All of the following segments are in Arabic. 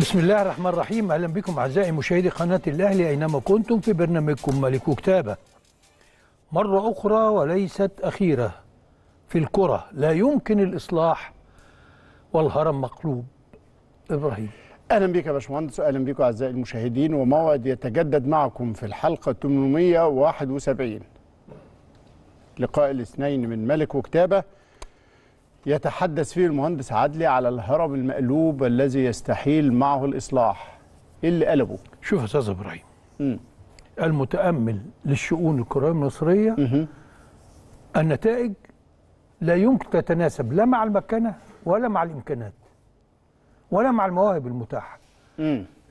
بسم الله الرحمن الرحيم اهلا بكم اعزائي مشاهدي قناه الاهلي اينما كنتم في برنامجكم ملك كتابه. مره اخرى وليست اخيره في الكره لا يمكن الاصلاح والهرم مقلوب. ابراهيم. اهلا بك يا باشمهندس واهلا بكم اعزائي المشاهدين وموعد يتجدد معكم في الحلقه 871 لقاء الاثنين من ملك وكتابه يتحدث فيه المهندس عدلي على الهرم المقلوب الذي يستحيل معه الإصلاح إيه اللي قلبه؟ شوف يا أستاذ إبراهيم المتأمل للشؤون الكروية المصرية مم. النتائج لا يمكن تتناسب لا مع المكانة ولا مع الإمكانات ولا مع المواهب المتاحة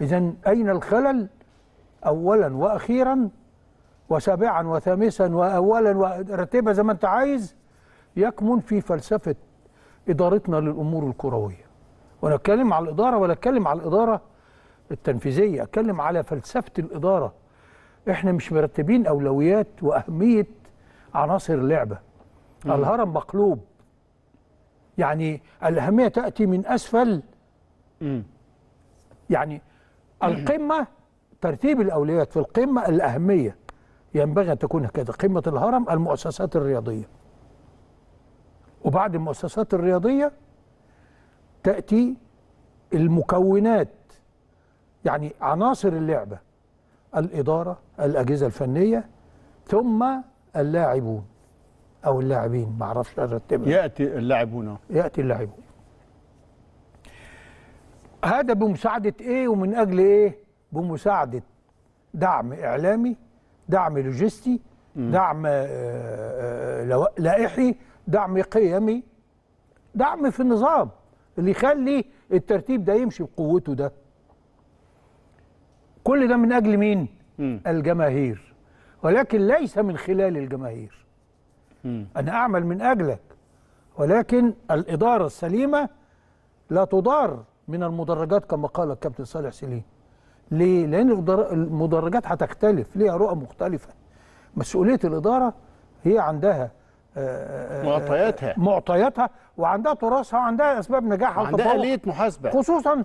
إذا أين الخلل أولا وأخيرا وسابعا وثامسا وأولا ورتبه زي ما أنت عايز يكمن في فلسفة ادارتنا للامور الكرويه وانا اتكلم على الاداره ولا اتكلم على الاداره التنفيذيه اتكلم على فلسفه الاداره احنا مش مرتبين اولويات واهميه عناصر اللعبه مم. الهرم مقلوب يعني الاهميه تاتي من اسفل مم. يعني القمه ترتيب الاولويات في القمه الاهميه ينبغي ان تكون كذا قمه الهرم المؤسسات الرياضيه وبعد المؤسسات الرياضية تأتي المكونات يعني عناصر اللعبة الإدارة الأجهزة الفنية ثم اللاعبون أو اللاعبين ما أعرفش أرتبها يأتي اللاعبون يأتي اللاعبون هذا بمساعدة إيه ومن أجل إيه بمساعدة دعم إعلامي دعم لوجستي دعم آه، آه، آه، لائحي دعم قيمي دعم في النظام اللي يخلي الترتيب ده يمشي بقوته ده كل ده من أجل مين؟ م. الجماهير ولكن ليس من خلال الجماهير م. أنا أعمل من أجلك ولكن الإدارة السليمة لا تضار من المدرجات كما قال الكابتن صالح سليم ليه؟ لأن المدرجات هتختلف ليها رؤى مختلفة مسؤولية الإدارة هي عندها آه، آه، آه، معطياتها معطياتها وعندها تراثها وعندها اسباب نجاحها وعندها اليه محاسبه خصوصا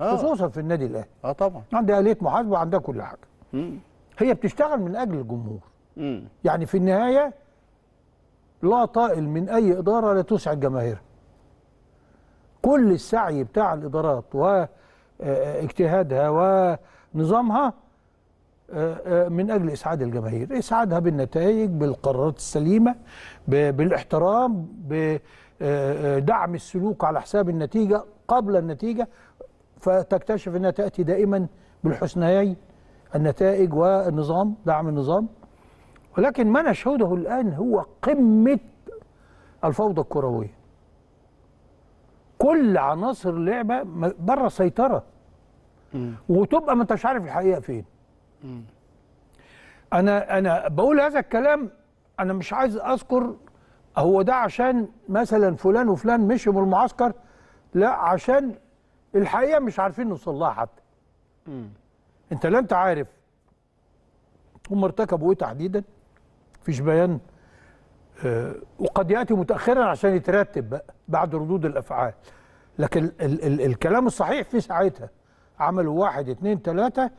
آه. خصوصا في النادي الاهلي اه طبعا عندها اليه محاسبه وعندها كل حاجه مم. هي بتشتغل من اجل الجمهور مم. يعني في النهايه لا طائل من اي اداره لا تسعد جماهيرها كل السعي بتاع الادارات واجتهادها ونظامها آه، آه، من اجل اسعاد الجماهير اسعادها بالنتائج بالقرارات السليمه بالاحترام بدعم آه، السلوك على حساب النتيجه قبل النتيجه فتكتشف انها تاتي دائما بالحسنيين النتائج والنظام دعم النظام ولكن ما نشهده الان هو قمه الفوضى الكرويه كل عناصر اللعبه بره سيطره وتبقى ما انتش عارف الحقيقه فين انا انا بقول هذا الكلام انا مش عايز اذكر هو ده عشان مثلا فلان وفلان مشي من المعسكر لا عشان الحقيقه مش عارفين نوصل لها حتى انت لا انت عارف هم ارتكبوا ايه تحديدا مفيش بيان أه وقد ياتي متاخرا عشان يترتب بقى بعد ردود الافعال لكن ال ال الكلام الصحيح في ساعتها عملوا واحد اتنين تلاته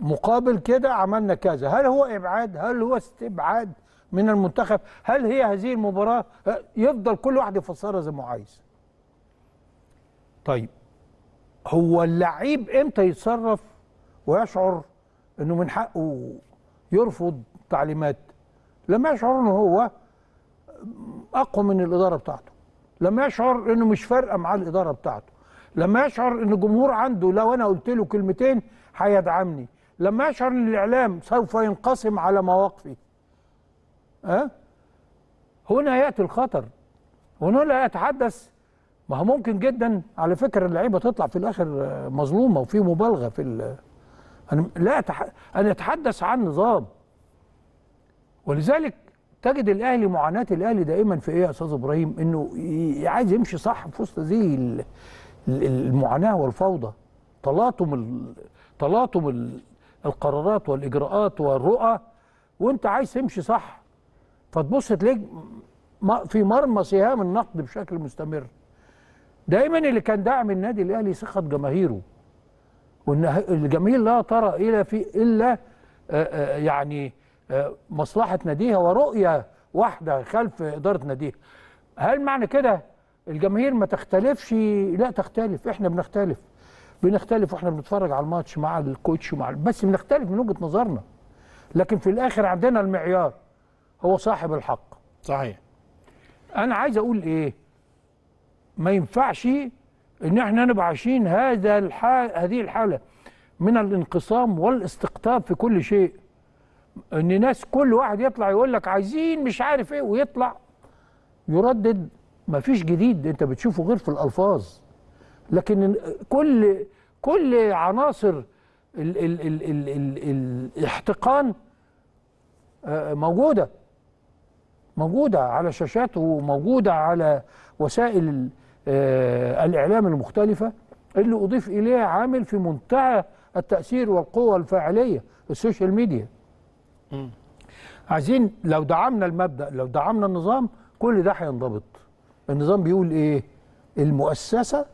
مقابل كده عملنا كذا هل هو إبعاد هل هو استبعاد من المنتخب هل هي هذه المباراة يفضل كل واحد يفسرها زي ما عايز طيب هو اللعيب امتى يتصرف ويشعر انه من حقه يرفض تعليمات لما يشعر انه هو اقوى من الاداره بتاعته لما يشعر انه مش فارقه مع الاداره بتاعته لما يشعر ان الجمهور عنده لو انا قلت له كلمتين هيدعمني لما أشعر أن الإعلام سوف ينقسم على ها أه؟ هنا يأتي الخطر هنا لا أتحدث ما هو ممكن جدا على فكرة اللعيبة تطلع في الآخر آه، مظلومة وفي مبالغة في أنا لا أتح... أنا أتحدث عن نظام ولذلك تجد الأهلي معاناة الأهلي دائما في إيه يا أستاذ إبراهيم؟ إنه عايز يمشي صح في وسط هذه المعاناة والفوضى تلاطم ال... تلاطم ال... القرارات والاجراءات والرؤى وانت عايز تمشي صح فتبص تلاقي في مرمى سهام النقد بشكل مستمر دايما اللي كان داعم النادي الاهلي ثقه جماهيره وان الجماهير لا ترى الى في الا يعني مصلحه ناديها ورؤيه واحده خلف اداره ناديها هل معنى كده الجماهير ما تختلفش لا تختلف احنا بنختلف بنختلف واحنا بنتفرج على الماتش مع الكوتش ومع بس بنختلف من وجهه نظرنا لكن في الاخر عندنا المعيار هو صاحب الحق صحيح انا عايز اقول ايه ما ينفعش ان احنا نبقى عايشين هذا الحال هذه الحاله من الانقسام والاستقطاب في كل شيء ان ناس كل واحد يطلع يقول لك عايزين مش عارف ايه ويطلع يردد ما فيش جديد انت بتشوفه غير في الالفاظ لكن كل كل عناصر ال ال ال ال ال الاحتقان آه، موجوده موجوده على شاشات وموجوده على وسائل آه، الاعلام المختلفه اللي اضيف اليها عامل في منتهى التاثير والقوه الفاعليه السوشيال ميديا عايزين لو دعمنا المبدا لو دعمنا النظام كل ده هينضبط النظام بيقول ايه المؤسسه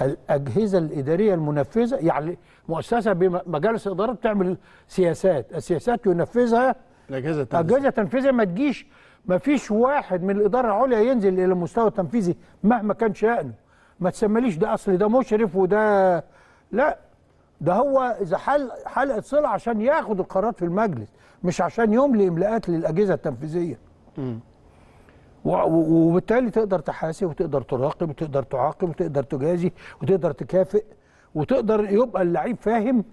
الأجهزة الإدارية المنفذة يعني مؤسسة بمجالس الإدارة بتعمل سياسات السياسات ينفذها الأجهزة التنفيذية الأجهزة التنفيذية ما تجيش ما فيش واحد من الإدارة العليا ينزل إلى المستوى التنفيذي مهما كان شأنه ما تسمليش ده أصل ده مشرف وده لا ده هو إذا حل حلقة صلة عشان ياخد القرارات في المجلس مش عشان يملي إملاءات للأجهزة التنفيذية م. وبالتالي تقدر تحاسب وتقدر تراقب وتقدر تعاقب وتقدر تجازي وتقدر تكافئ وتقدر يبقى اللعيب فاهم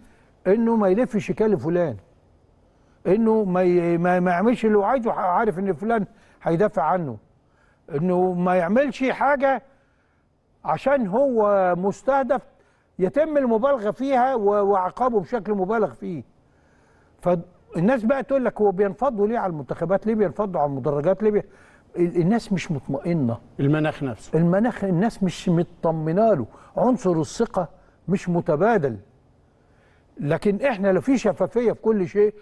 انه ما يلفش يكلم فلان انه ما ما يعملش اللي هو عايزه عارف ان فلان هيدافع عنه انه ما يعملش حاجه عشان هو مستهدف يتم المبالغه فيها وعقابه بشكل مبالغ فيه فالناس بقى تقول لك هو بينفضوا ليه على المنتخبات ليه بينفضوا على المدرجات ليه بي... الناس مش مطمئنه المناخ نفسه المناخ الناس مش مطمنه له عنصر الثقه مش متبادل لكن احنا لو في شفافيه في كل شيء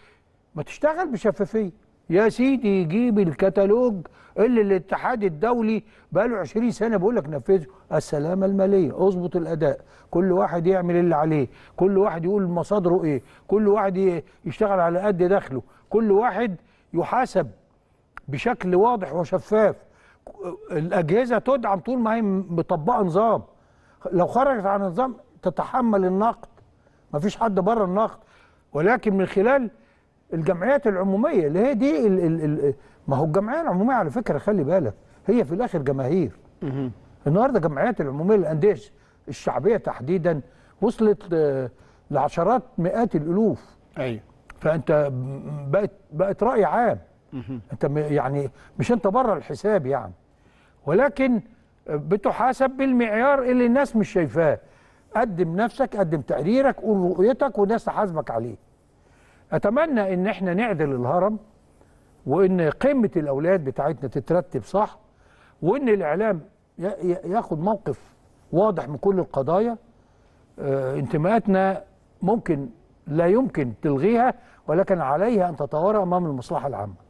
ما تشتغل بشفافيه يا سيدي يجيب الكتالوج اللي الاتحاد الدولي بقى له 20 سنه بيقول لك نفذه السلامه الماليه اظبط الاداء كل واحد يعمل اللي عليه كل واحد يقول مصادره ايه كل واحد يشتغل على قد دخله كل واحد يحاسب بشكل واضح وشفاف الاجهزه تدعم طول ما هي مطبقه نظام لو خرجت عن النظام تتحمل النقد مفيش حد بره النقد ولكن من خلال الجمعيات العموميه اللي هي دي الـ الـ الـ ما هو الجمعيه العموميه على فكره خلي بالك هي في الاخر جماهير النهارده الجمعيات العموميه للانديه الشعبيه تحديدا وصلت آه، لعشرات مئات الالوف ايوه فانت بقت بقت راي عام انت يعني مش انت بره الحساب يعني ولكن بتحاسب بالمعيار اللي الناس مش شايفاه قدم نفسك قدم تقريرك قول رؤيتك والناس تحاسبك عليه اتمنى ان احنا نعدل الهرم وان قمه الاولاد بتاعتنا تترتب صح وان الاعلام ياخد موقف واضح من كل القضايا آه، انتماءاتنا ممكن لا يمكن تلغيها ولكن عليها ان تتوارى امام المصلحه العامه